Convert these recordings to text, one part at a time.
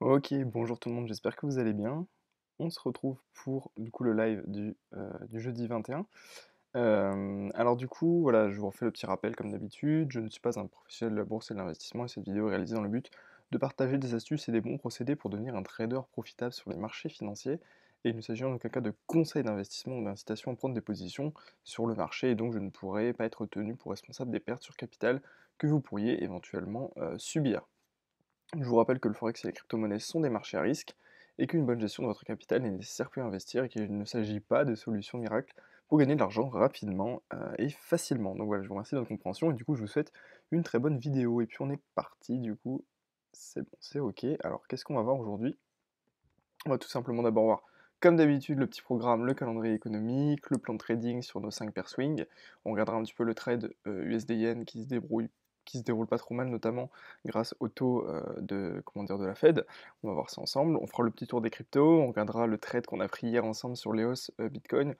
Ok, bonjour tout le monde, j'espère que vous allez bien. On se retrouve pour du coup le live du, euh, jeudi 21. Euh, alors du coup, voilà, je vous refais le petit rappel comme d'habitude. Je ne suis pas un professionnel de la bourse et de l'investissement et cette vidéo est réalisée dans le but de partager des astuces et des bons procédés pour devenir un trader profitable sur les marchés financiers. Et il ne s'agit en aucun cas de conseils d'investissement ou d'incitation à prendre des positions sur le marché et donc je ne pourrai pas être tenu pour responsable des pertes sur capital que vous pourriez éventuellement euh, subir. Je vous rappelle que le forex et les crypto-monnaies sont des marchés à risque et qu'une bonne gestion de votre capital n'est nécessaire pour investir et qu'il ne s'agit pas de solutions miracle pour gagner de l'argent rapidement euh, et facilement. Donc voilà, je vous remercie de votre compréhension et du coup je vous souhaite une très bonne vidéo. Et puis on est parti du coup, c'est bon, c'est ok. Alors qu'est-ce qu'on va voir aujourd'hui On va tout simplement d'abord voir comme d'habitude, le petit programme, le calendrier économique, le plan de trading sur nos 5 pairs swing. On regardera un petit peu le trade usd euh, USDN qui se débrouille qui se déroule pas trop mal, notamment grâce au taux euh, de, comment dire, de la Fed. On va voir ça ensemble. On fera le petit tour des cryptos, on regardera le trade qu'on a pris hier ensemble sur les hausses euh, Bitcoin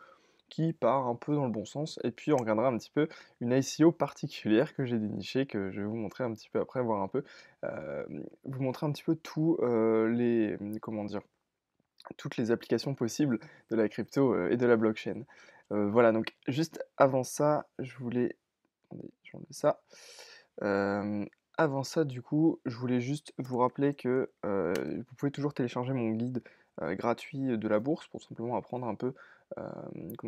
qui part un peu dans le bon sens. Et puis on regardera un petit peu une ICO particulière que j'ai dénichée, que je vais vous montrer un petit peu après, voir un peu, euh, vous montrer un petit peu tous les, comment dire, toutes les applications possibles de la crypto et de la blockchain. voilà, donc juste avant ça, je voulais, attendez, ça avant ça, du coup, je voulais juste vous rappeler que vous pouvez toujours télécharger mon guide gratuit de la bourse pour simplement apprendre un peu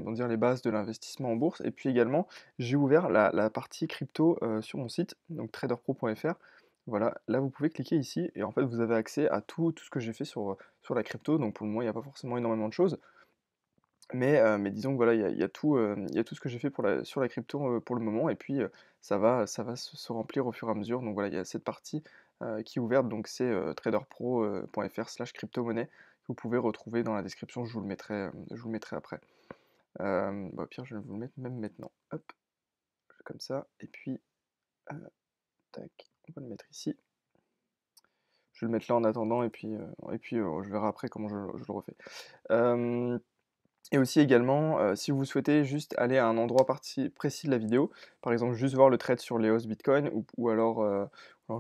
dire, les bases de l'investissement en bourse. Et puis également, j'ai ouvert la, partie crypto sur mon site, donc traderpro.fr. Voilà, là vous pouvez cliquer ici et en fait vous avez accès à tout, tout ce que j'ai fait sur, sur la crypto. Donc pour le moment, il n'y a pas forcément énormément de choses. Mais, disons que voilà, il y a, tout, y tout ce que j'ai fait sur la crypto pour le moment, et puis ça va, ça va se, remplir au fur et à mesure. Donc voilà, il y a cette partie qui est ouverte, donc c'est traderpro.fr slash crypto-monnaie que vous pouvez retrouver dans la description, je vous le mettrai, je vous mettrai après. Bah, au pire, je vais vous le mettre même maintenant. Hop, comme ça, et puis euh, tac, on va le mettre ici. Je vais le mettre là en attendant, et puis, et puis je verrai après comment je, je le refais. Et aussi également, euh, si vous souhaitez juste aller à un endroit précis de la vidéo, par exemple juste voir le trade sur les Bitcoin, euh, ou, alors,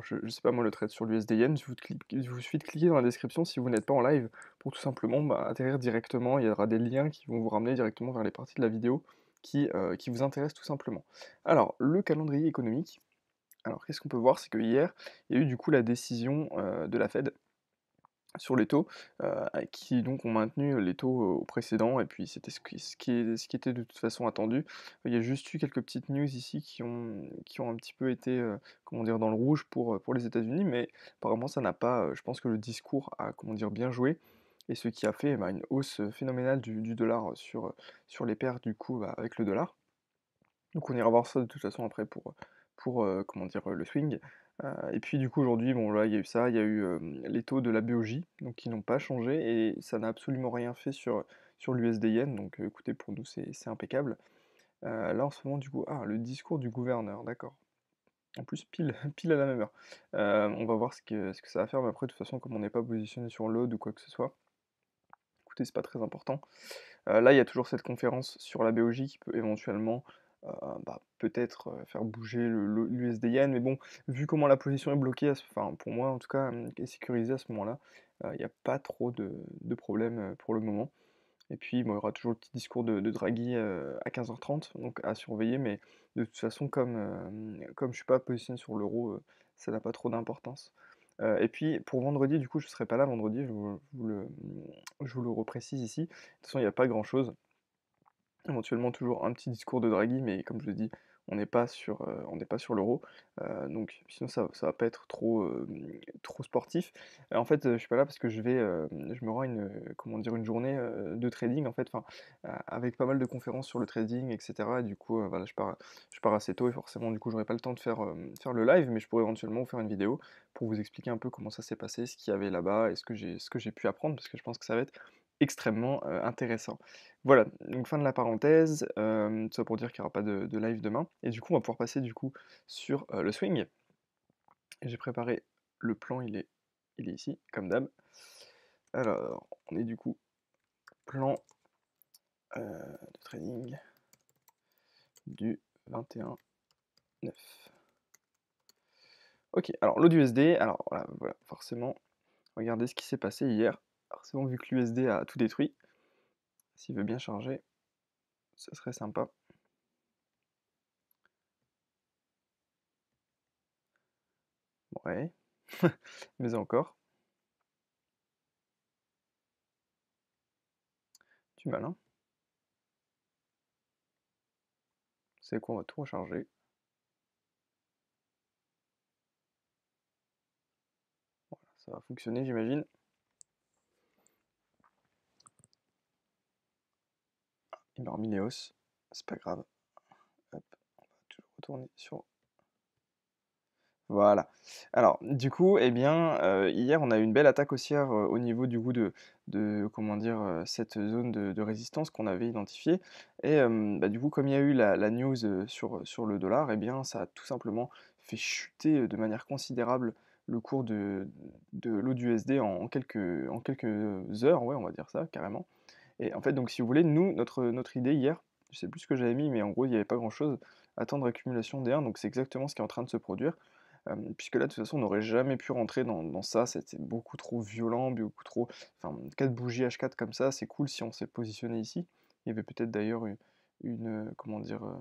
je, ne sais pas moi, le trade sur l'USDN, je vous suis de cliquer dans la description si vous n'êtes pas en live, pour tout simplement bah, atterrir directement, il y aura des liens qui vont vous ramener directement vers les parties de la vidéo qui, euh, qui vous intéressent tout simplement. Alors, le calendrier économique, alors qu'est-ce qu'on peut voir, c'est que hier, il y a eu du coup la décision de la Fed, sur les taux, euh, qui donc ont maintenu euh, les taux euh, au précédents, et puis c'était ce qui, ce, qui, était de toute façon attendu. Il y a juste eu quelques petites news ici qui ont, un petit peu été, comment dire, dans le rouge pour, les États-Unis, mais apparemment ça n'a pas, je pense que le discours a, comment dire, bien joué, et ce qui a fait bah, une hausse phénoménale du, dollar sur, sur les paires du coup bah, avec le dollar. Donc on ira voir ça de toute façon après pour, pour comment dire, le swing. Euh, et puis du coup aujourd'hui, bon là il y a eu ça, il y a eu les taux de la BOJ, donc qui n'ont pas changé et ça n'a absolument rien fait sur, sur l'USD donc écoutez pour nous c'est impeccable. Euh, là en ce moment du coup, ah le discours du gouverneur, d'accord. En plus pile, pile à la même heure. Euh, on va voir ce que, ce que ça va faire, mais après de toute façon comme on n'est pas positionné sur l'aude ou quoi que ce soit, écoutez c'est pas très important. là il y a toujours cette conférence sur la BOJ qui peut éventuellement euh, bah, peut-être euh, faire bouger l'USD Yen, mais bon, vu comment la position est bloquée, enfin pour moi en tout cas, hum, est sécurisée à ce moment-là, euh, il n'y a pas trop de, problèmes pour le moment. Et puis, bon, il y aura toujours le petit discours de, Draghi à 15h30, donc à surveiller. Mais de toute façon, comme, je ne suis pas positionné sur l'euro, ça n'a pas trop d'importance. et puis, pour vendredi, du coup, je ne serai pas là vendredi, je vous, le, je vous le reprécise ici. De toute façon, il n'y a pas grand-chose éventuellement toujours un petit discours de Draghi, mais comme je le dis, on n'est pas sur, euh, on n'est pas sur l'euro, euh, donc sinon ça, ça va pas être trop, euh, trop sportif. en fait, je suis pas là parce que je vais, je me rends une, comment dire, une journée de trading en fait, enfin, avec pas mal de conférences sur le trading, etc. Et du coup, voilà, je pars, je pars assez tôt et forcément, du coup, j'aurai pas le temps de faire, faire le live, mais je pourrais éventuellement faire une vidéo pour vous expliquer un peu comment ça s'est passé, ce qu'il y avait là-bas et ce que j'ai, ce que j'ai pu apprendre, parce que je pense que ça va être extrêmement intéressant. Voilà, donc fin de la parenthèse, soit ça pour dire qu'il n'y aura pas de, live demain. Et du coup, on va pouvoir passer du coup sur le swing. J'ai préparé le plan, il est, il est ici, comme d'hab. Alors, on est du coup plan de trading du 21-9. Ok, alors du SD, alors voilà, forcément, regardez ce qui s'est passé hier. Alors c'est bon vu que l'USD a tout détruit, s'il veut bien charger, ce serait sympa. Ouais, mais encore. Tu malin. Hein. C'est on va tout recharger. Voilà, ça va fonctionner, j'imagine. Il mineos, c'est pas grave. on va retourner sur voilà. Alors, du coup, eh bien, euh, hier, on a eu une belle attaque haussière euh, au niveau du goût de, de comment dire, euh, cette zone de, résistance qu'on avait identifiée. Et bah, du coup, comme il y a eu la, news sur, sur, le dollar, eh bien, ça a tout simplement fait chuter de manière considérable le cours de, de l'eau du en quelques, en quelques heures, ouais, on va dire ça, carrément. Et en fait, donc si vous voulez, nous, notre, idée hier, je sais plus ce que j'avais mis, mais en gros, il n'y avait pas grand-chose, attendre accumulation d 1, donc c'est exactement ce qui est en train de se produire, puisque là, de toute façon, on n'aurait jamais pu rentrer dans, ça, c'était beaucoup trop violent, beaucoup trop... Enfin, 4 bougies H4 comme ça, c'est cool si on s'est positionné ici. Il y avait peut-être d'ailleurs une, euh, Comment dire... Euh,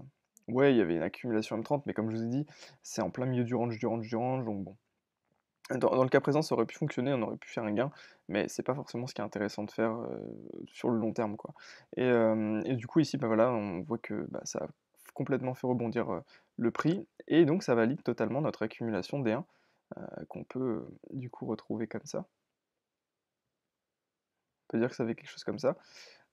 ouais, il y avait une accumulation M30, mais comme je vous ai dit, c'est en plein milieu du range, du range, du range, donc bon, dans, le cas présent, ça aurait pu fonctionner, on aurait pu faire un gain, mais c'est pas forcément ce qui est intéressant de faire euh, sur le long terme. Quoi. Et, euh, du coup, ici, bah, voilà, on voit que bah, ça a complètement fait rebondir euh, le prix, et donc ça valide totalement notre accumulation D1 qu'on peut du coup retrouver comme ça. On peut dire que ça fait quelque chose comme ça.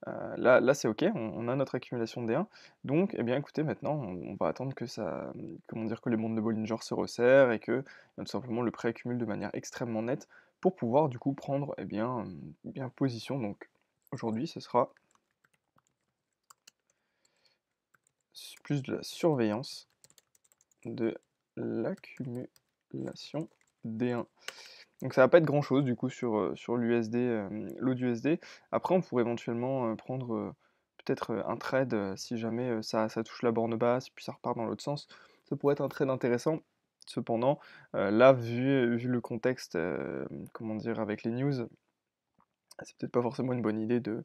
Euh, là, c'est OK, on, a notre accumulation de D1. Donc, eh bien, écoutez, maintenant, on, va attendre que ça, comment dire, que les mondes de Bollinger se resserrent et que tout simplement le prêt accumule de manière extrêmement nette pour pouvoir du coup prendre eh bien, eh bien position. Donc, aujourd'hui, ce sera plus de la surveillance de l'accumulation D1. Donc ça va pas être grand chose du coup sur, sur l'USD, l'eau USD. Après on pourrait éventuellement prendre peut-être un trade si jamais ça, ça touche la borne basse, puis ça repart dans l'autre sens. Ça pourrait être un trade intéressant. Cependant, là, vu, le contexte, comment dire, avec les news, c'est peut-être pas forcément une bonne idée de,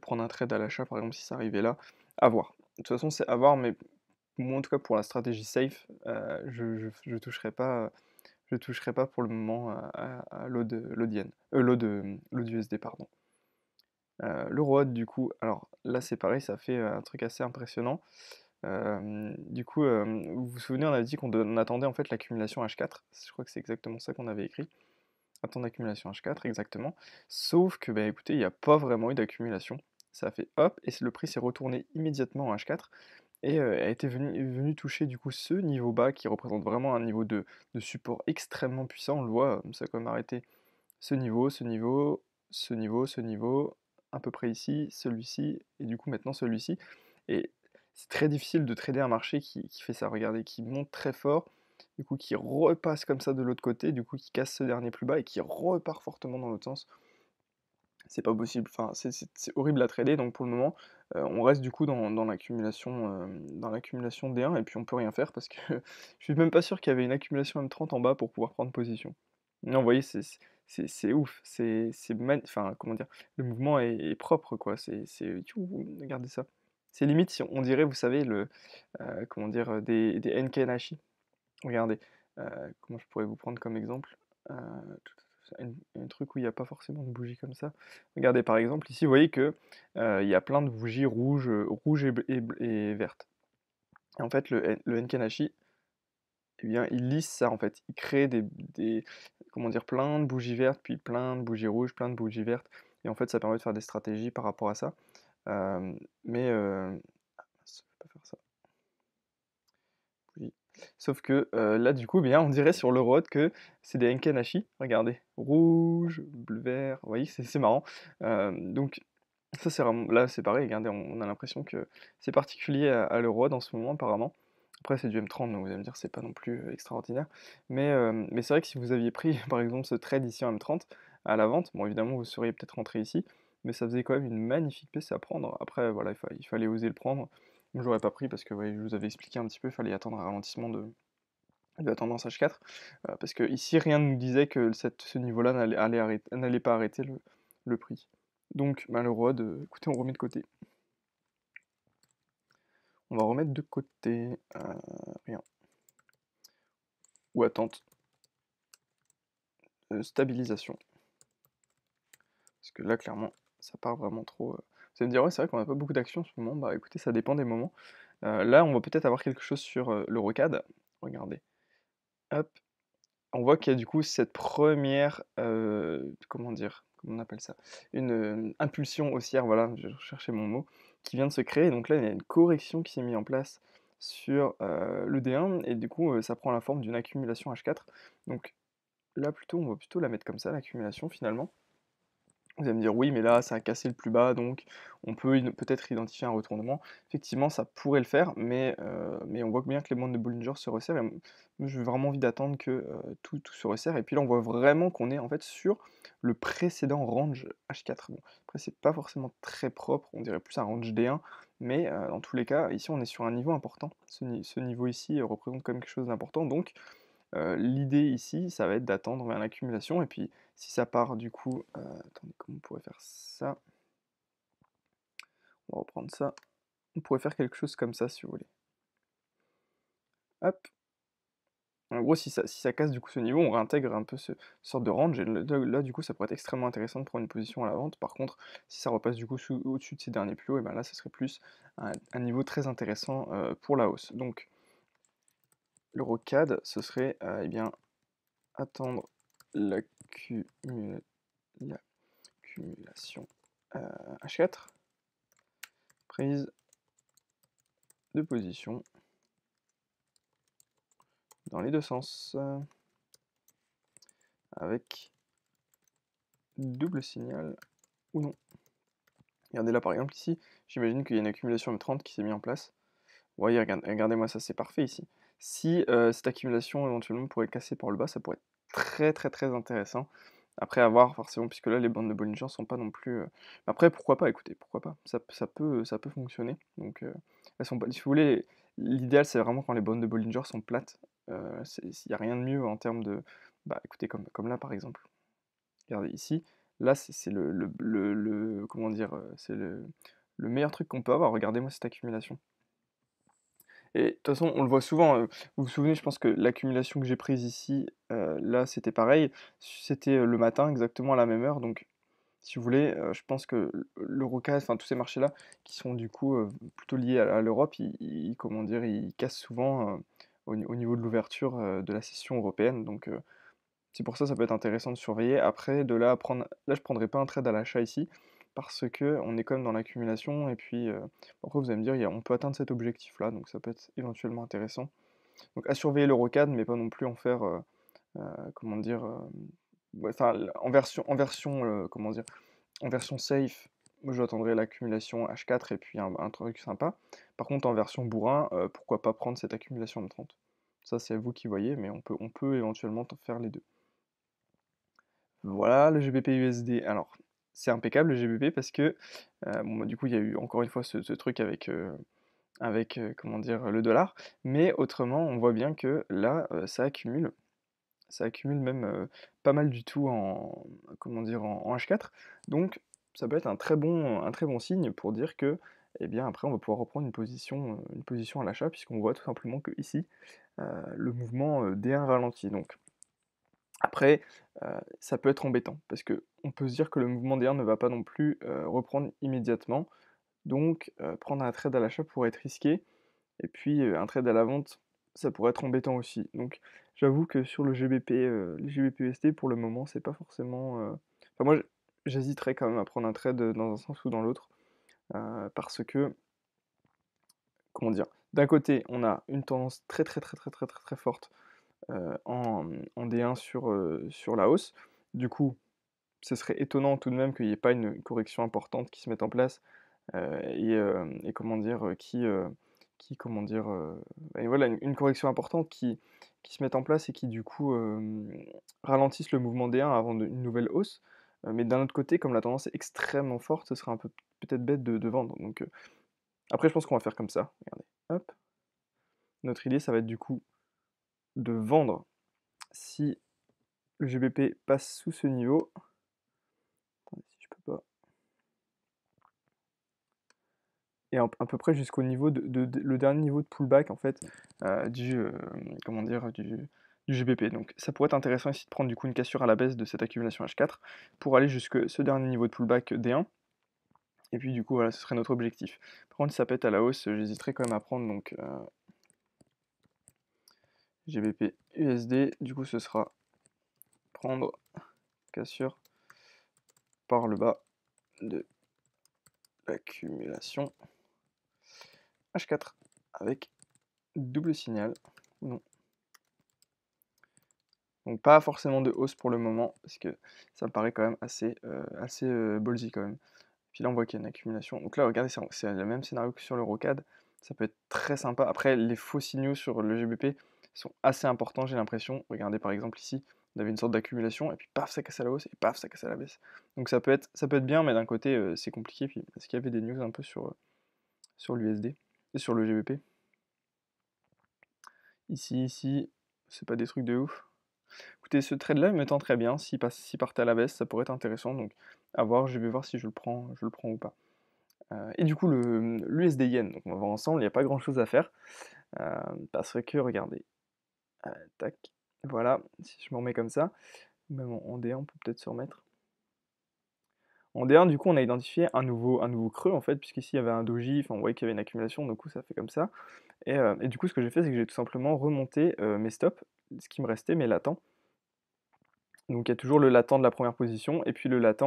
prendre un trade à l'achat, par exemple, si ça arrivait là. À voir. De toute façon, c'est à voir, mais moi, en tout cas, pour la stratégie safe, je ne toucherai pas je toucherai pas pour le moment à, l'eau de l'eau euh, pardon. Euh, le ROAD du coup, alors là c'est pareil, ça fait euh, un truc assez impressionnant. du coup, vous vous souvenez, on avait dit qu'on attendait en fait l'accumulation H4. Je crois que c'est exactement ça qu'on avait écrit. Attendre l'accumulation H4, exactement. Sauf que, bah écoutez, il n'y a pas vraiment eu d'accumulation. Ça a fait hop, et le prix s'est retourné immédiatement en H4 et a été venu, toucher du coup ce niveau bas qui représente vraiment un niveau de, support extrêmement puissant. On le voit, ça a quand même arrêté ce niveau, ce niveau, ce niveau, ce niveau, à peu près ici, celui-ci, et du coup maintenant celui-ci. Et c'est très difficile de trader un marché qui, qui, fait ça, regardez, qui monte très fort, du coup qui repasse comme ça de l'autre côté, du coup qui casse ce dernier plus bas et qui repart fortement dans l'autre sens c'est pas possible. Enfin, c'est horrible à trader, donc pour le moment, euh, on reste du coup dans, dans l'accumulation euh, dans l'accumulation D1 et puis on peut rien faire parce que je suis même pas sûr qu'il y avait une accumulation M30 en bas pour pouvoir prendre position. Non, vous voyez, c'est ouf, c'est enfin comment dire, le mouvement est, propre quoi. C'est regardez ça. C'est limite, on dirait, vous savez, le euh, comment dire, des, des Regardez, comment je pourrais vous prendre comme exemple un truc où il n'y a pas forcément de bougies comme ça. Regardez par exemple ici, vous voyez que euh, il y a plein de bougies rouges, euh, rouges et, vertes. en fait, le, le eh bien, il lisse ça en fait. Il crée des, comment dire, plein de bougies vertes, puis plein de bougies rouges, plein de bougies vertes. Et en fait, ça permet de faire des stratégies par rapport à ça. Euh, mais Sauf que euh, là, du coup, eh bien, on dirait sur le road que c'est des Enkenashi. Regardez, rouge, bleu, vert. Vous voyez, c'est marrant. Euh, donc, ça, c'est Là, c'est pareil. Regardez, on, a l'impression que c'est particulier à, l'Eurode le en ce moment, apparemment. Après, c'est du M30, donc vous allez me dire, c'est pas non plus euh, extraordinaire. Mais, c'est vrai que si vous aviez pris, par exemple, ce trade ici en M30 à la vente, bon, évidemment, vous seriez peut-être rentré ici. Mais ça faisait quand même une magnifique pièce à prendre. Après, voilà, il fallait oser le prendre. Je l'aurais pas pris parce que je vous avais expliqué un petit peu, il fallait attendre un ralentissement de, la tendance H4. Euh, parce que ici, rien ne nous disait que ce niveau-là n'allait pas arrêter le, prix. Donc, malheureux, le écoutez, on remet de côté. On va remettre de côté euh, rien. Ou attente. Euh, stabilisation. Parce que là, clairement, ça part vraiment trop, vous allez me dire, ouais, c'est vrai qu'on n'a pas beaucoup d'actions en ce moment. Bah écoutez, ça dépend des moments. Euh, là, on va peut-être avoir quelque chose sur euh, le rocade. Regardez. Hop. On voit qu'il y a du coup cette première. Euh, comment dire Comment on appelle ça Une impulsion haussière, voilà, je cherchais mon mot, qui vient de se créer. Donc là, il y a une correction qui s'est mise en place sur le D1. Et du coup, ça prend la forme d'une accumulation H4. Donc là, plutôt, on va plutôt la mettre comme ça, l'accumulation finalement. Vous allez me dire oui, mais là, ça a cassé le plus bas, donc on peut peut-être identifier un retournement. Effectivement, ça pourrait le faire, mais, euh, mais on voit bien que les bandes de Bollinger se resserrent. J'ai vraiment envie d'attendre que euh, tout, se resserre. Et puis là, on voit vraiment qu'on est en fait sur le précédent range H4. Bon, après, c'est pas forcément très propre, on dirait plus un range D1, mais euh, dans tous les cas, ici, on est sur un niveau important. Ce, ce niveau ici représente quand même quelque chose d'important, donc euh, l'idée ici, ça va être d'attendre vers l'accumulation. Et puis, si ça part du coup... Euh, attendez, comment on pourrait faire ça On va reprendre ça. On pourrait faire quelque chose comme ça, si vous voulez. Hop. En gros, si ça, casse du coup ce niveau, on réintègre un peu ce sort de range. Et là, du coup, ça pourrait être extrêmement intéressant de prendre une position à la vente. Par contre, si ça repasse du coup au-dessus de ces derniers plus hauts, et eh bien là, ça serait plus un, niveau très intéressant euh, pour la hausse. Donc, le rocade, ce serait euh, eh bien, attendre la cumulation H4, euh, prise de position dans les deux sens, avec double signal ou non. Regardez là par exemple ici, j'imagine qu'il y a une accumulation M30 qui s'est mise en place. Voyez, regardez-moi ça, c'est parfait ici si cette accumulation éventuellement pourrait casser par le bas, ça pourrait être très très très intéressant. Après avoir forcément, puisque là les bandes de Bollinger sont pas non plus. Après pourquoi pas, écoutez, pourquoi pas, ça, peut, ça peut fonctionner. Donc elles sont pas. Si vous voulez, l'idéal c'est vraiment quand les bandes de Bollinger sont plates. Il n'y a rien de mieux en termes de. Bah écoutez, comme, comme là par exemple. Regardez ici, là c'est le, Comment dire C'est le, le meilleur truc qu'on peut avoir. Regardez-moi cette accumulation. Et de toute façon, on le voit souvent. Euh, vous vous souvenez, je pense que l'accumulation que j'ai prise ici, euh, là, c'était pareil. C'était euh, le matin, exactement à la même heure. Donc, si vous voulez, je pense que l'Eurocas, enfin tous ces marchés-là, qui sont du coup plutôt liés à, l'Europe, ils, comment dire, ils cassent souvent au, niveau de l'ouverture de la session européenne. Donc, c'est pour ça, ça peut être intéressant de surveiller. Après, de là, à prendre, là, je prendrai pas un trade à l'achat ici parce que on est quand même dans l'accumulation et puis euh, vous allez me dire on peut atteindre cet objectif là donc ça peut être éventuellement intéressant donc à surveiller l'Eurocad mais pas non plus en faire euh, euh, comment dire enfin en version en version comment dire en version safe j'attendrai l'accumulation H4 et puis un, truc sympa par contre en version bourrin pourquoi pas prendre cette accumulation M30 ça c'est à vous qui voyez mais on peut on peut éventuellement faire les deux voilà le GBP USD alors c'est impeccable le GBP parce que bah, du coup il y a eu encore une fois ce, truc avec avec comment dire le dollar mais autrement on voit bien que là ça accumule ça accumule même pas mal du tout en comment dire en, H4 donc ça peut être un très bon un très bon signe pour dire que eh bien après on va pouvoir reprendre une position une position à l'achat puisqu'on voit tout simplement que ici le mouvement D1 ralentit donc après, ça peut être embêtant, parce qu'on peut se dire que le mouvement des 1 ne va pas non plus reprendre immédiatement. Donc, prendre un trade à l'achat pourrait être risqué. Et puis, un trade à la vente, ça pourrait être embêtant aussi. Donc, j'avoue que sur le GBP, le GBPST, pour le moment, c'est pas forcément. Enfin, moi, j'hésiterais quand même à prendre un trade dans un sens ou dans l'autre. parce que. Comment dire D'un côté, on a une tendance très, très, très, très, très, très, très forte euh, en, mmh, D1 sur, euh, sur la hausse. Du coup, ce serait étonnant tout de même qu'il n'y ait pas une correction importante qui se mette en place euh, et, comment dire qui, qui comment dire et voilà une, correction importante qui, qui se mette en place et qui du coup ralentisse le mouvement D1 avant une nouvelle hausse. mais d'un autre côté, comme la tendance est extrêmement forte, ce serait un peu peut-être bête de, de, vendre. Donc après, je pense qu'on va faire comme ça. Regardez, hop. Notre idée, ça va être du coup de vendre. Si le GBP passe sous ce niveau, si je peux pas, et à peu près jusqu'au niveau de, le dernier niveau de pullback en fait euh, du euh, comment dire du, du GBP. Donc ça pourrait être intéressant ici de prendre du coup une cassure à la baisse de cette accumulation H4 pour aller jusque ce dernier niveau de pullback D1. Et puis du coup voilà, ce serait notre objectif. Par contre ça pète à la hausse, j'hésiterai quand même à prendre donc euh, GBP USD. Du coup, ce sera prendre cassure par le bas de l'accumulation H4 avec double signal. Non. Donc pas forcément de hausse pour le moment, parce que ça me paraît quand même assez, euh, assez euh, quand même. Puis là on voit qu'il y a une accumulation. Donc là regardez, c'est le même scénario que sur le l'Eurocad. Ça peut être très sympa. Après les faux signaux sur le GBP, sont assez importants, j'ai l'impression. Regardez par exemple ici, on avait une sorte d'accumulation, et puis paf, ça casse à la hausse, et paf, ça casse à la baisse. Donc ça peut être, ça peut être bien, mais d'un côté, euh, c'est compliqué. Puis, est-ce qu'il y avait des news un peu sur, euh, sur l'USD et sur le GBP Ici, ici, c'est pas des trucs de ouf. Écoutez, ce trade-là me tend très bien. S'il, passe, s'il partait à la baisse, ça pourrait être intéressant. Donc, à voir, je vais voir si je le prends, je le prends ou pas. Euh, et du coup, le, l'USD Yen, donc on va voir ensemble, il n'y a pas grand-chose à faire. Euh, parce que, regardez, euh, tac. Voilà, si je m'en remets comme ça. Même en D1, on peut peut-être se remettre. En D1, du coup, on a identifié un nouveau, un nouveau creux, en fait, puisqu'ici, il y avait un doji, enfin, on voyait qu'il y avait une accumulation, donc coup, ça fait comme ça. Euh, et, du coup, ce que j'ai fait, c'est que j'ai tout simplement remonté euh, mes stops, ce qui me restait, mes latents. Donc, il y a toujours le latent de la première position, et puis le latent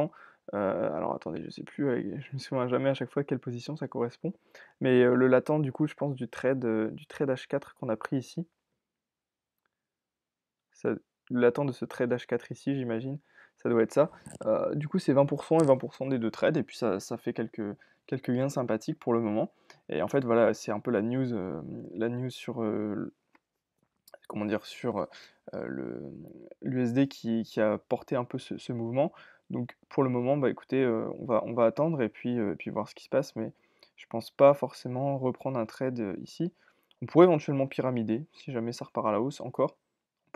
alors attendez, je sais plus, je ne me souviens jamais à chaque fois quelle position ça correspond. Mais le latent, du coup, je pense du trade, du trade H4 qu'on a pris ici l'attente de ce trade H4 ici, j'imagine, ça doit être ça. Euh, du coup, c'est 20% et 20% des deux trades, et puis ça, fait quelques, quelques gains sympathiques pour le moment. Et en fait, voilà, c'est un peu la news, euh, la news sur, euh, comment dire, sur l'USD qui, a porté un peu ce, mouvement. Donc pour le moment, bah, écoutez, on, va, on va attendre et puis, et puis voir ce qui se passe, mais je pense pas forcément reprendre un trade ici. On pourrait éventuellement pyramider, si jamais ça repart à la hausse encore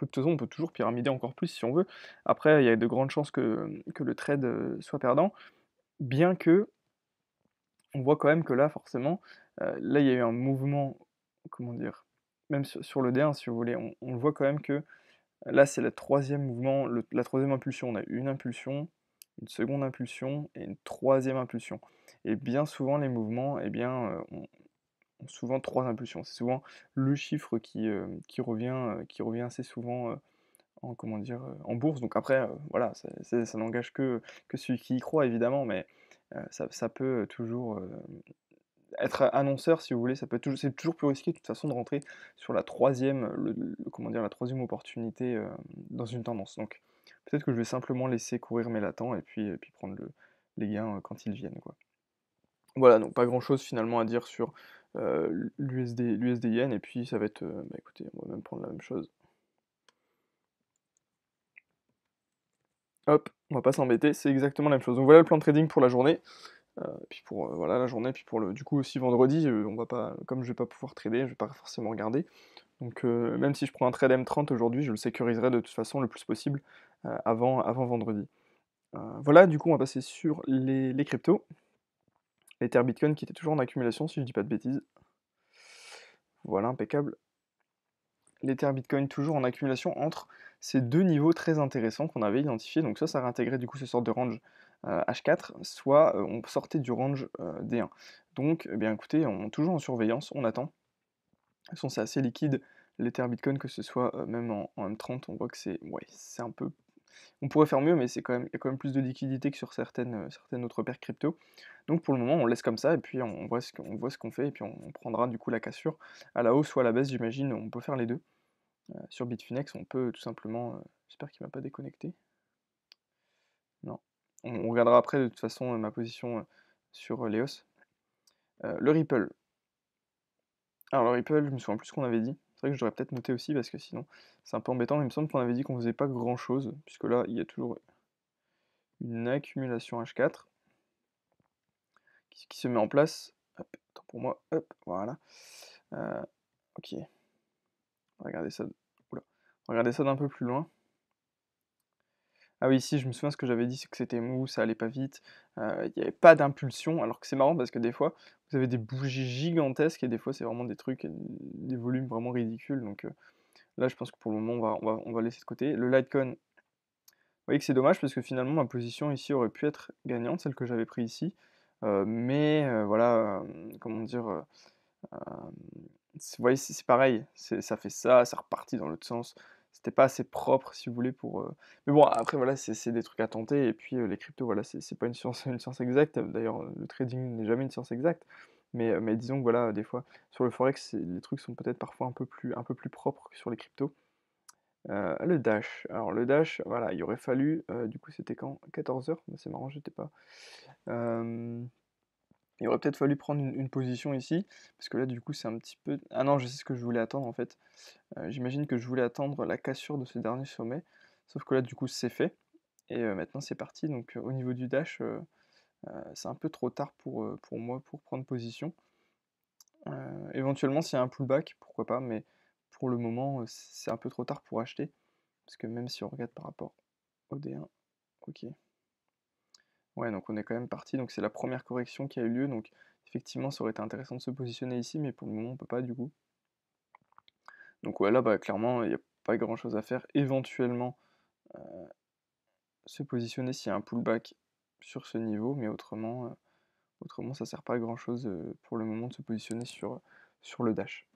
de toute on peut toujours pyramider encore plus si on veut. Après, il y a de grandes chances que, le trade euh, soit perdant, bien que on voit quand même que là, forcément, euh, là, il y a eu un mouvement, comment dire, même sur, le D1, si vous voulez, on, voit quand même que là, c'est le troisième mouvement, la troisième impulsion. On a une impulsion, une seconde impulsion et une troisième impulsion. Et bien souvent, les mouvements, eh bien, euh, on, souvent trois impulsions. C'est souvent le chiffre qui, euh, qui, revient, euh, qui revient assez souvent euh, en, comment dire, en bourse. Donc après, voilà, ça, n'engage que, que celui qui y croit, évidemment, mais ça, peut toujours être annonceur, si vous voulez, ça peut toujours, c'est toujours plus risqué de toute façon de rentrer sur la troisième, le, comment dire, la troisième opportunité dans une tendance. Donc peut-être que je vais simplement laisser courir mes latents et puis, puis prendre les gains quand ils viennent. Quoi. Voilà, donc pas grand chose finalement à dire sur, euh, l'USD, yen, et puis ça va être, euh, bah, écoutez, on va même prendre la même chose. Hop, on va pas s'embêter, c'est exactement la même chose. Donc voilà le plan de trading pour la journée, euh, puis pour voilà la journée, puis pour le, du coup aussi vendredi, on va pas, comme je vais pas pouvoir trader, je vais pas forcément regarder. Donc même si je prends un trade M30 aujourd'hui, je le sécuriserai de toute façon le plus possible avant, avant vendredi. voilà, du coup on va passer sur les, les cryptos l'Ether Bitcoin qui était toujours en accumulation, si je ne dis pas de bêtises. Voilà, impeccable. L'Ether Bitcoin toujours en accumulation entre ces deux niveaux très intéressants qu'on avait identifiés. Donc ça, ça réintégrait du coup ce sort de range H4, euh, soit euh, on sortait du range euh, D1. Donc, eh bien écoutez, on toujours en surveillance, on attend. De toute façon, c'est assez liquide l'Ether Bitcoin, que ce soit même en, M30, on voit que c'est ouais, un peu on pourrait faire mieux, mais c'est quand même, il y a quand même plus de liquidité que sur euh, certaines, autres paires crypto. Donc pour le moment, on laisse comme ça, et puis on voit ce qu'on, voit ce qu'on fait, et puis on, prendra du coup la cassure à la hausse ou à la baisse, j'imagine, on peut faire les deux. Euh, sur Bitfinex, on peut tout simplement... Euh, j'espère qu'il ne m'a pas déconnecté. Non. On, regardera après de toute façon ma position sur l'EOS. le Ripple. Alors le Ripple, je me souviens plus ce qu'on avait dit que je devrais peut-être noter aussi parce que sinon c'est un peu embêtant. Mais il me semble qu'on avait dit qu'on faisait pas grand chose, puisque là il y a toujours une accumulation H4 qui, se met en place. Hop, pour moi, hop, voilà. Euh, ok. Regardez ça. Regardez ça d'un peu plus loin. Ah oui, ici je me souviens ce que j'avais dit, c'est que c'était mou, ça allait pas vite, euh, il n'y avait pas d'impulsion, alors que c'est marrant parce que des fois, vous avez des bougies gigantesques et des fois, c'est vraiment des trucs, euh, des volumes vraiment ridicules. Donc euh, là, je pense que pour le moment, on va, on va, laisser de côté. Le Litecoin, vous voyez que c'est dommage parce que finalement, ma position ici aurait pu être gagnante, celle que j'avais prise ici. mais voilà, comment dire, vous voyez, c'est pareil, ça fait ça, ça repartit dans l'autre sens c'était pas assez propre, si vous voulez, pour. Mais bon, après, voilà, c'est des trucs à tenter. Et puis, les cryptos, voilà, c'est pas une science, une science exacte. D'ailleurs, le trading n'est jamais une science exacte. Mais, mais, disons que, voilà, des fois, sur le Forex, les trucs sont peut-être parfois un peu, plus, un peu plus propres que sur les cryptos. le Dash. Alors, le Dash, voilà, il aurait fallu. du coup, c'était quand 14h C'est marrant, j'étais pas. Euh, il aurait peut-être fallu prendre une, position ici, parce que là du coup c'est un petit peu... Ah non, je sais ce que je voulais attendre en fait. Euh, j'imagine que je voulais attendre la cassure de ce dernier sommet, sauf que là du coup c'est fait. Et euh, maintenant c'est parti, donc euh, au niveau du dash, c'est un peu trop tard pour, pour moi pour prendre position. éventuellement s'il y a un pullback, pourquoi pas, mais pour le moment c'est un peu trop tard pour acheter, parce que même si on regarde par rapport au D1, ok. Ouais, donc on est quand même parti. Donc c'est la première correction qui a eu lieu. Donc effectivement, ça aurait été intéressant de se positionner ici, mais pour le moment, on peut pas du coup. Donc voilà, là, bah, clairement, il n'y a pas grand-chose à faire. Éventuellement, euh, se positionner s'il y a un pullback sur ce niveau, mais autrement, euh, autrement ça ne sert pas à grand-chose euh, pour le moment de se positionner sur, sur le dash.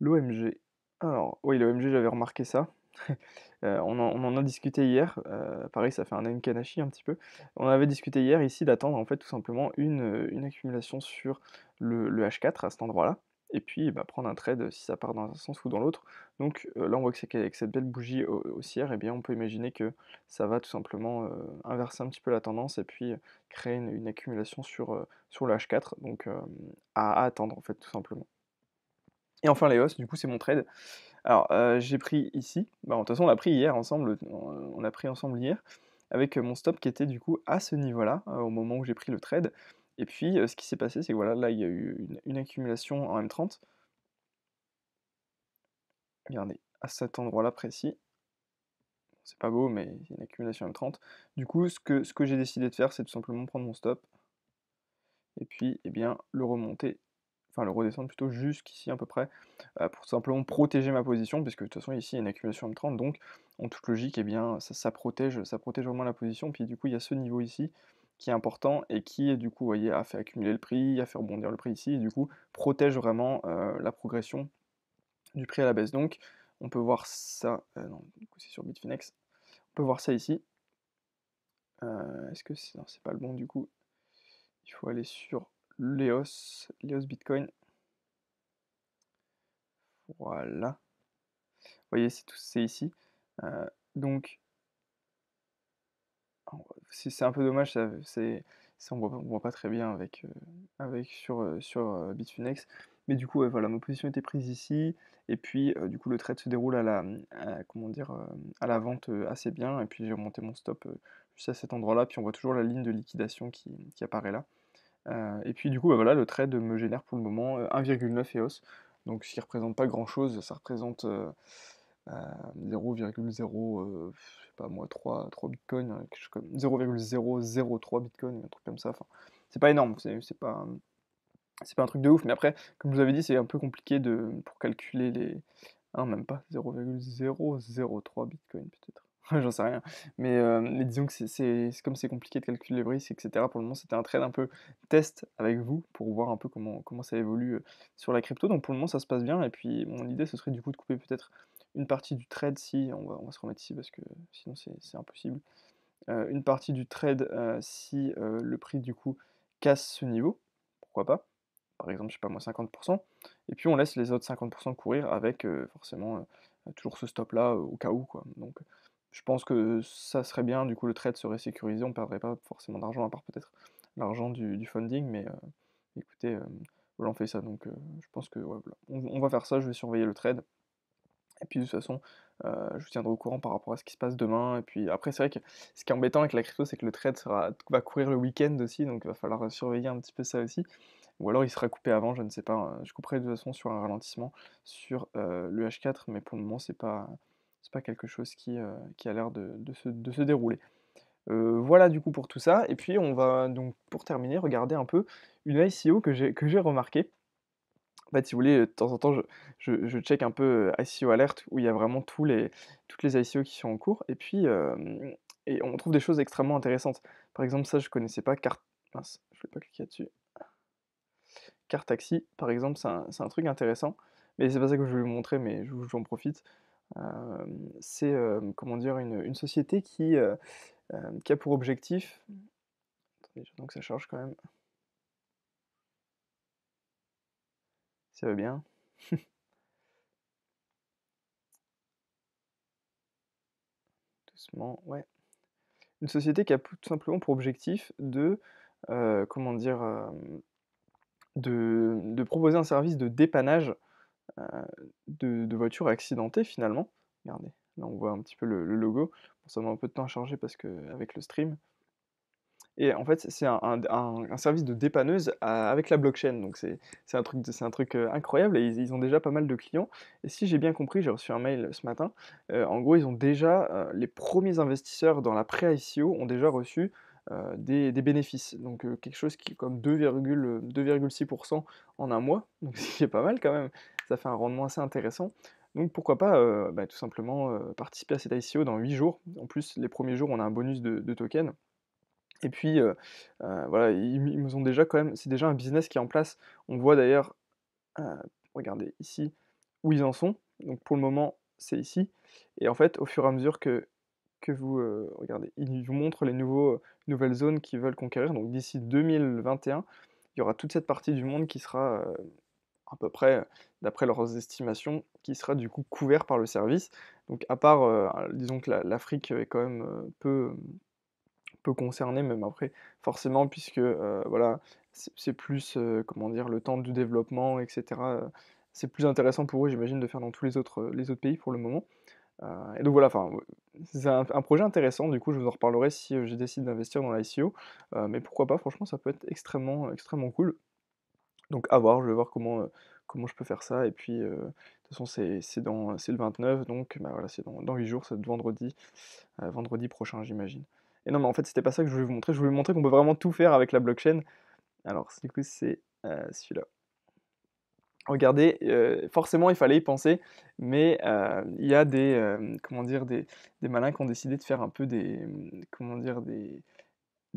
L'OMG. Alors, oui, l'OMG, j'avais remarqué ça. Euh, on, en, a discuté hier, euh, pareil ça fait un aim un petit peu, on avait discuté hier ici d'attendre en fait tout simplement une, euh, accumulation sur le, H4 à cet endroit-là, et puis bah, prendre un trade si ça part dans un sens ou dans l'autre. Donc là on voit que c'est avec cette belle bougie haussière, et eh bien on peut imaginer que ça va tout simplement inverser un petit peu la tendance et puis créer une, accumulation sur, sur le H4, donc à attendre en fait tout simplement. Et enfin les os, du coup c'est mon trade. Alors euh, j'ai pris ici, bah, de toute façon on l'a pris hier ensemble, on l'a pris ensemble hier, avec euh, mon stop qui était du coup à ce niveau-là, euh, au moment où j'ai pris le trade. Et puis ce qui s'est passé, c'est que voilà, là il y a eu une, accumulation en M30. Regardez, à cet endroit-là précis. C'est pas beau, mais il y a une accumulation M30. Du coup, ce que, ce que j'ai décidé de faire, c'est tout simplement prendre mon stop. Et puis, eh bien, le remonter enfin le redescendre plutôt jusqu'ici à peu près, euh, pour simplement protéger ma position, puisque de toute façon ici il y a une accumulation M30, donc en toute logique, eh bien, ça, protège, ça protège vraiment la position, puis du coup il y a ce niveau ici qui est important et qui du coup voyez, a fait accumuler le prix, a fait rebondir le prix ici, et du coup protège vraiment euh, la progression du prix à la baisse. Donc on peut voir ça, euh, non, du coup c'est sur Bitfinex, on peut voir ça ici. Est-ce que c'est pas le bon du coup Il faut aller sur Léos, l'EOS Bitcoin. Voilà. Vous voyez, c'est tout, c'est ici. Euh, donc, c'est un peu dommage, ça, on voit, voit pas très bien avec, euh, avec sur, euh, sur Bitfinex. Mais du coup, voilà, ma position était prise ici. Et puis, du coup, le trade se déroule à la, comment dire, à la vente assez bien. Et puis, j'ai remonté mon stop juste à cet endroit-là. Puis, on voit toujours la ligne de liquidation qui apparaît là. Euh, et puis du coup, bah, voilà, le trade me génère pour le moment 1,9 euh, EOS. Donc ce qui représente pas grand-chose, ça représente 0,0, euh, je sais pas moi, 3, 3 bitcoins, 0,003 hein, bitcoin un truc comme ça. Enfin, c'est pas énorme, c'est pas c'est pas un truc de ouf, mais après, comme je vous avais dit, c'est un peu compliqué de, pour calculer les. Hein, même pas, 0,003 bitcoin peut-être. J'en sais rien. Mais, euh, disons que c'est comme c'est compliqué de calculer les bris, etc. Pour le moment, c'était un trade un peu test avec vous pour voir un peu comment, comment ça évolue euh, sur la crypto. Donc pour le moment, ça se passe bien. Et puis, mon idée, ce serait du coup de couper peut-être une partie du trade si on va, on va se remettre ici parce que sinon c'est impossible. Euh, une partie du trade si le prix du coup casse ce niveau, pourquoi pas, par exemple, je sais pas moi 50%, et puis on laisse les autres 50% courir avec forcément toujours ce stop là au cas où quoi. Donc je pense que ça serait bien, du coup le trade serait sécurisé, on ne perdrait pas forcément d'argent, à part peut-être l'argent du, funding, mais euh, écoutez, euh, voilà, on fait ça, donc euh, je pense que on, va faire ça, je vais surveiller le trade, et puis de toute façon, je vous tiendrai au courant par rapport à ce qui se passe demain, et puis après c'est vrai que ce qui est embêtant avec la crypto, c'est que le trade va courir le week-end aussi, donc il va falloir surveiller un petit peu ça aussi, ou alors il sera coupé avant, je ne sais pas, hein. je couperai de toute façon sur un ralentissement sur le H4, mais pour le moment c'est pas c'est pas quelque chose qui, euh, qui a l'air de, se, dérouler. Euh, voilà du coup pour tout ça, et puis on va donc pour terminer regarder un peu une ICO que j'ai, que remarquée. En fait, si vous voulez, de temps en temps, je, je, check un peu euh, ICO Alert où il y a vraiment tous les, toutes les ICO qui sont en cours, et puis et on trouve des choses extrêmement intéressantes. Par exemple, ça je connaissais pas, Carte. je vais pas cliquer dessus. Carte Taxi, par exemple, c'est un, truc intéressant, mais c'est pas ça que je vais vous montrer, mais j'en profite c'est comment dire une, société qui, a pour objectif. Attendez, donc ça charge quand même. Ça va bien. Doucement, ouais. Une société qui a tout simplement pour objectif de comment dire de, proposer un service de dépannage euh, de, voitures accidentées finalement. Regardez, là on voit un petit peu le, logo. ça met un peu de temps à charger parce que avec le stream. Et en fait, c'est un, service de dépanneuse avec la blockchain. Donc, c'est un truc, un truc euh, incroyable et ils, ont déjà pas mal de clients. Et si j'ai bien compris, j'ai reçu un mail ce matin. Euh, en gros, ils ont déjà, les premiers investisseurs dans la pré-ICO ont déjà reçu des, des, bénéfices. Donc, quelque chose qui est comme 2,6% en un mois. Donc, c'est pas mal quand même ça fait un rendement assez intéressant. Donc pourquoi pas euh, bah, tout simplement euh, participer à cet ICO dans 8 jours. En plus, les premiers jours, on a un bonus de, de token. Et puis, euh, voilà, ils, nous ont déjà quand même, c'est déjà un business qui est en place. On voit d'ailleurs, regardez ici, où ils en sont. Donc pour le moment, c'est ici. Et en fait, au fur et à mesure que, que vous, regardez, ils vous montrent les nouveaux, nouvelles zones qu'ils veulent conquérir. Donc d'ici 2021, il y aura toute cette partie du monde qui sera à peu près, d'après leurs estimations, qui sera du coup couvert par le service. Donc à part, euh, disons que l'Afrique est quand même euh, peu, peu concernée, même après, forcément, puisque euh, voilà, c'est plus, comment dire, le temps du développement, etc. C'est plus intéressant pour eux, j'imagine, de faire dans tous les autres, les autres pays pour le moment. et donc voilà, c'est un, projet intéressant, du coup je vous en reparlerai si je décide d'investir dans l'ICO, mais pourquoi pas, franchement ça peut être extrêmement, extrêmement cool. Donc à voir, je vais voir comment, comment je peux faire ça. Et puis, de toute façon, c'est, le 29, donc bah, voilà, c'est dans, 8 jours, c'est vendredi, euh, vendredi prochain, j'imagine. Et non, mais en fait, c'était pas ça que je voulais vous montrer. Je voulais vous montrer qu'on peut vraiment tout faire avec la blockchain. Alors, du coup, c'est celui-là. Regardez, forcément, il fallait y penser, mais il y a des, comment dire, des, des, malins qui ont décidé de faire un peu des, mmh, comment dire, des,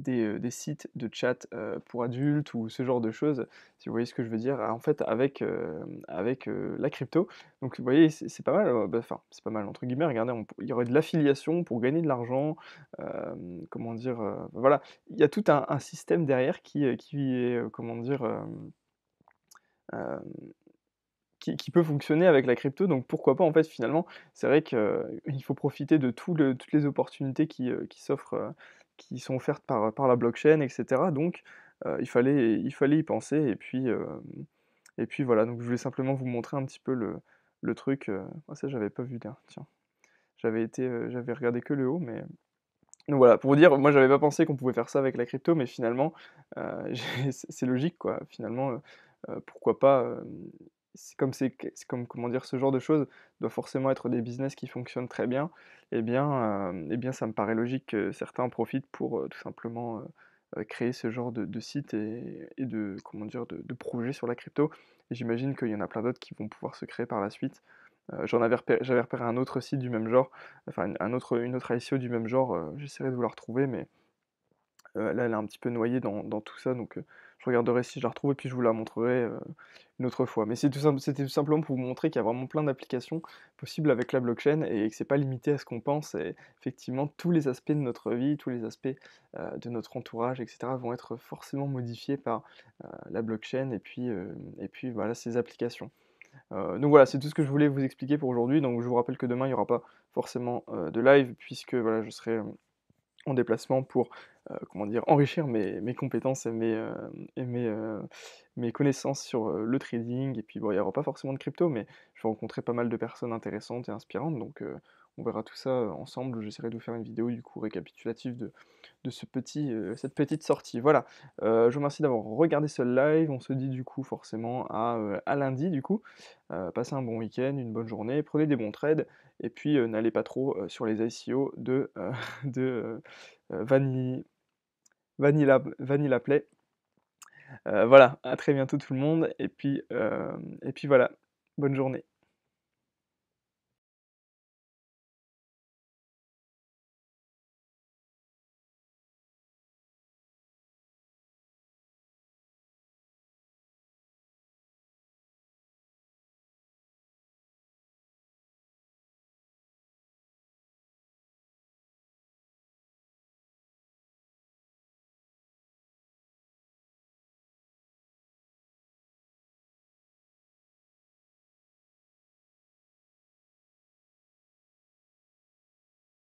euh, des, sites de chat euh, pour adultes ou ce genre de choses, si vous voyez ce que je veux dire, en fait avec, euh, avec la crypto. Donc vous voyez, c'est pas mal, bah, enfin c'est pas mal entre guillemets, regardez, il y aurait de l'affiliation pour gagner de l'argent, comment dire, voilà, il y a tout un, système derrière qui, est, comment dire, qui, peut fonctionner avec la crypto. Donc pourquoi pas en fait finalement C'est vrai qu'il faut profiter de toutes les opportunités qui s'offrent qui sont offertes par, par la blockchain, etc. Donc euh, il, fallait, il fallait y penser. Et puis, euh, et puis voilà, donc je voulais simplement vous montrer un petit peu le, truc. Euh. Ah, ça, j'avais pas vu tiens. J'avais été, j'avais regardé que le haut, mais donc voilà, pour vous dire, moi j'avais pas pensé qu'on pouvait faire ça avec la crypto, mais finalement, c'est logique quoi. Finalement, pourquoi pas comme c'est comme comment dire ce genre de choses doit forcément être des business qui fonctionnent très bien, et eh bien, euh, eh bien ça me paraît logique que certains en profitent pour euh, tout simplement euh, créer ce genre de, sites site et, de comment dire de, projets sur la crypto. Et j'imagine qu'il y en a plein d'autres qui vont pouvoir se créer par la suite. J'en avais j'avais repéré un autre site du même genre, enfin un autre, une autre ICO du même genre. J'essaierai de vous la retrouver, mais là elle est un petit peu noyée dans, dans tout ça, donc je regarderai si je la retrouve et puis je vous la montrerai euh, une autre fois. Mais c'était tout, simplement pour vous montrer qu'il y a vraiment plein d'applications possibles avec la blockchain et que ce n'est pas limité à ce qu'on pense. Et effectivement, tous les aspects de notre vie, tous les aspects euh, de notre entourage, etc., vont être forcément modifiés par euh, la blockchain et puis, et puis voilà, ces applications. donc voilà, c'est tout ce que je voulais vous expliquer pour aujourd'hui. Donc je vous rappelle que demain, il n'y aura pas forcément de live, puisque voilà, je serai en déplacement pour euh, comment dire, enrichir mes, compétences et mes, euh, mes, euh, mes connaissances sur le trading. Et puis, bon, il n'y aura pas forcément de crypto, mais je vais rencontrer pas mal de personnes intéressantes et inspirantes. Donc, on verra tout ça ensemble. J'essaierai de vous faire une vidéo, du coup, récapitulative de, ce petit, cette petite sortie. Voilà. je vous remercie d'avoir regardé ce live. On se dit, du coup, forcément, à, lundi, du coup. passez un bon week-end, une bonne journée. Prenez des bons trades. Et puis, n'allez pas trop sur les ICO de, de Vanille. Vanilla, Vanilla Play. Euh, voilà, à très bientôt tout le monde, et puis, euh, et puis voilà, bonne journée.